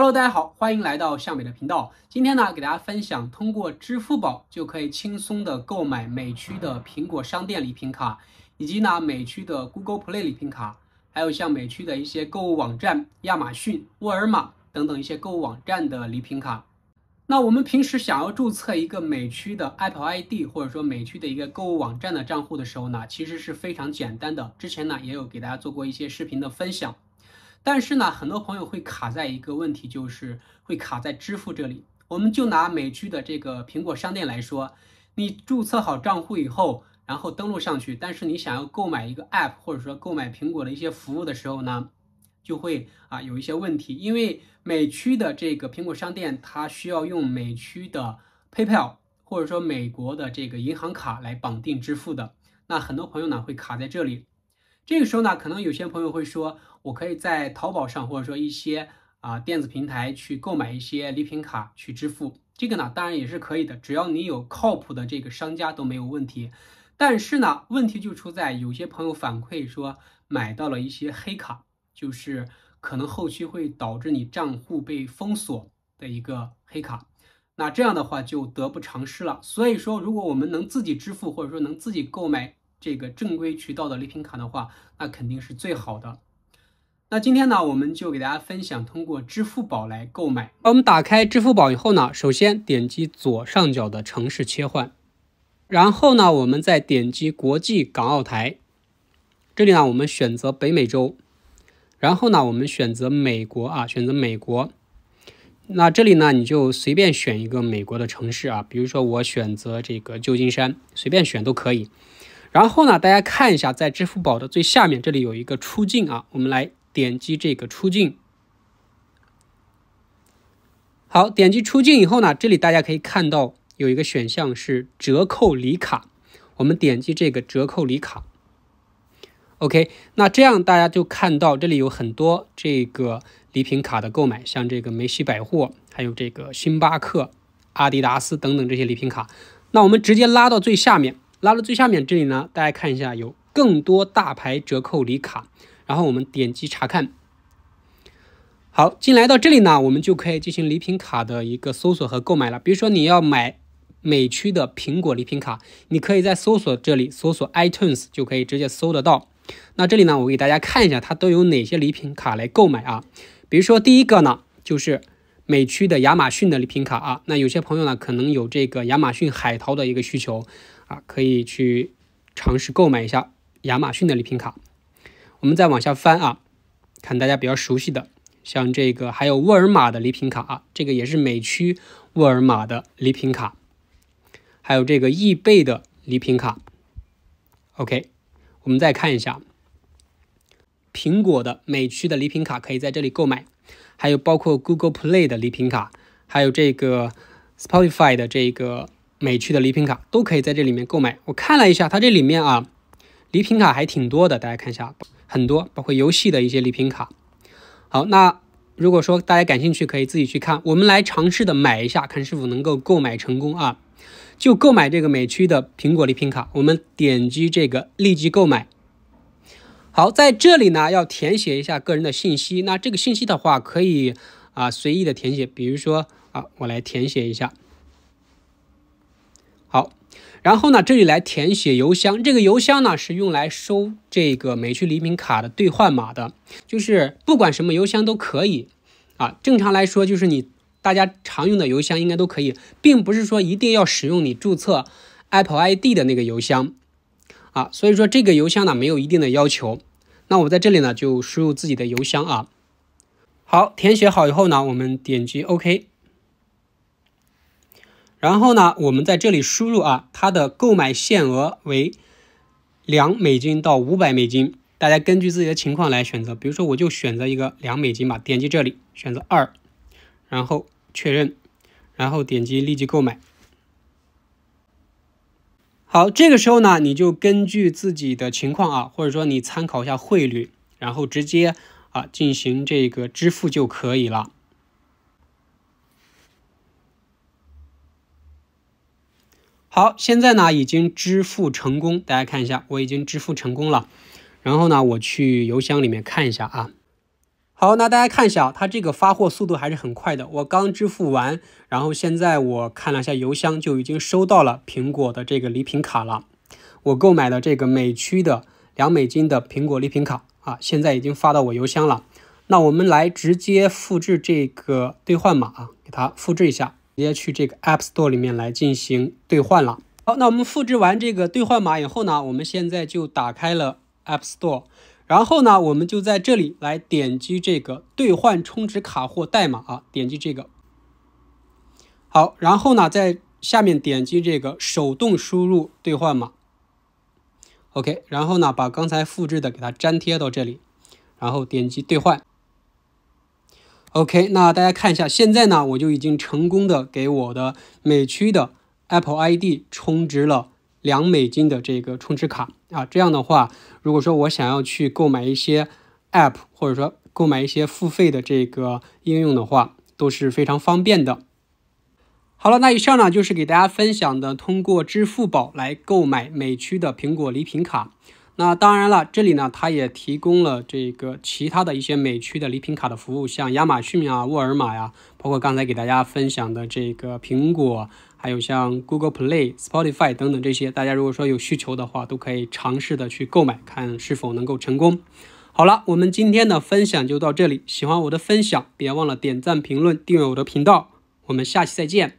Hello，大家好，欢迎来到向美的频道。今天呢，给大家分享通过支付宝就可以轻松的购买美区的苹果商店礼品卡，以及呢美区的 Google Play 礼品卡，还有像美区的一些购物网站，亚马逊、沃尔玛等等一些购物网站的礼品卡。那我们平时想要注册一个美区的 Apple ID，或者说美区的一个购物网站的账户的时候呢，其实是非常简单的。之前呢，也有给大家做过一些视频的分享。但是呢，很多朋友会卡在一个问题，就是会卡在支付这里。我们就拿美区的这个苹果商店来说，你注册好账户以后，然后登录上去，但是你想要购买一个 App 或者说购买苹果的一些服务的时候呢，就会啊有一些问题，因为美区的这个苹果商店它需要用美区的 PayPal 或者说美国的这个银行卡来绑定支付的。那很多朋友呢会卡在这里。这个时候呢，可能有些朋友会说，我可以在淘宝上，或者说一些啊电子平台去购买一些礼品卡去支付，这个呢当然也是可以的，只要你有靠谱的这个商家都没有问题。但是呢，问题就出在有些朋友反馈说买到了一些黑卡，就是可能后期会导致你账户被封锁的一个黑卡，那这样的话就得不偿失了。所以说，如果我们能自己支付，或者说能自己购买。这个正规渠道的礼品卡的话，那肯定是最好的。那今天呢，我们就给大家分享通过支付宝来购买。我们打开支付宝以后呢，首先点击左上角的城市切换，然后呢，我们再点击国际港澳台。这里呢，我们选择北美洲，然后呢，我们选择美国啊，选择美国。那这里呢，你就随便选一个美国的城市啊，比如说我选择这个旧金山，随便选都可以。然后呢，大家看一下，在支付宝的最下面这里有一个出境啊，我们来点击这个出境。好，点击出境以后呢，这里大家可以看到有一个选项是折扣礼卡，我们点击这个折扣礼卡。OK，那这样大家就看到这里有很多这个礼品卡的购买，像这个梅西百货，还有这个星巴克、阿迪达斯等等这些礼品卡。那我们直接拉到最下面。拉到最下面这里呢，大家看一下，有更多大牌折扣礼卡。然后我们点击查看。好，进来到这里呢，我们就可以进行礼品卡的一个搜索和购买了。比如说你要买美区的苹果礼品卡，你可以在搜索这里搜索 iTunes 就可以直接搜得到。那这里呢，我给大家看一下它都有哪些礼品卡来购买啊？比如说第一个呢，就是美区的亚马逊的礼品卡啊。那有些朋友呢，可能有这个亚马逊海淘的一个需求。啊，可以去尝试购买一下亚马逊的礼品卡。我们再往下翻啊，看大家比较熟悉的，像这个还有沃尔玛的礼品卡，啊，这个也是美区沃尔玛的礼品卡，还有这个易贝的礼品卡。OK，我们再看一下苹果的美区的礼品卡可以在这里购买，还有包括 Google Play 的礼品卡，还有这个 Spotify 的这个。美区的礼品卡都可以在这里面购买。我看了一下，它这里面啊，礼品卡还挺多的。大家看一下，很多，包括游戏的一些礼品卡。好，那如果说大家感兴趣，可以自己去看。我们来尝试的买一下，看是否能够购买成功啊。就购买这个美区的苹果礼品卡，我们点击这个立即购买。好，在这里呢要填写一下个人的信息。那这个信息的话，可以啊随意的填写，比如说啊，我来填写一下。好，然后呢，这里来填写邮箱。这个邮箱呢是用来收这个美区礼品卡的兑换码的，就是不管什么邮箱都可以啊。正常来说，就是你大家常用的邮箱应该都可以，并不是说一定要使用你注册 Apple ID 的那个邮箱啊。所以说这个邮箱呢没有一定的要求。那我在这里呢就输入自己的邮箱啊。好，填写好以后呢，我们点击 OK。然后呢，我们在这里输入啊，它的购买限额为两美金到五百美金，大家根据自己的情况来选择。比如说，我就选择一个两美金吧。点击这里，选择二，然后确认，然后点击立即购买。好，这个时候呢，你就根据自己的情况啊，或者说你参考一下汇率，然后直接啊进行这个支付就可以了。好，现在呢已经支付成功，大家看一下，我已经支付成功了。然后呢，我去邮箱里面看一下啊。好，那大家看一下它这个发货速度还是很快的。我刚支付完，然后现在我看了下邮箱，就已经收到了苹果的这个礼品卡了。我购买的这个美区的两美金的苹果礼品卡啊，现在已经发到我邮箱了。那我们来直接复制这个兑换码，啊，给它复制一下。直接去这个 App Store 里面来进行兑换了。好，那我们复制完这个兑换码以后呢，我们现在就打开了 App Store，然后呢，我们就在这里来点击这个兑换充值卡或代码，啊，点击这个。好，然后呢，在下面点击这个手动输入兑换码。OK，然后呢，把刚才复制的给它粘贴到这里，然后点击兑换。OK，那大家看一下，现在呢，我就已经成功的给我的美区的 Apple ID 充值了两美金的这个充值卡啊。这样的话，如果说我想要去购买一些 App，或者说购买一些付费的这个应用的话，都是非常方便的。好了，那以上呢就是给大家分享的，通过支付宝来购买美区的苹果礼品卡。那当然了，这里呢，它也提供了这个其他的一些美区的礼品卡的服务，像亚马逊啊、沃尔玛呀，包括刚才给大家分享的这个苹果，还有像 Google Play、Spotify 等等这些，大家如果说有需求的话，都可以尝试的去购买，看是否能够成功。好了，我们今天的分享就到这里，喜欢我的分享，别忘了点赞、评论、订阅我的频道，我们下期再见。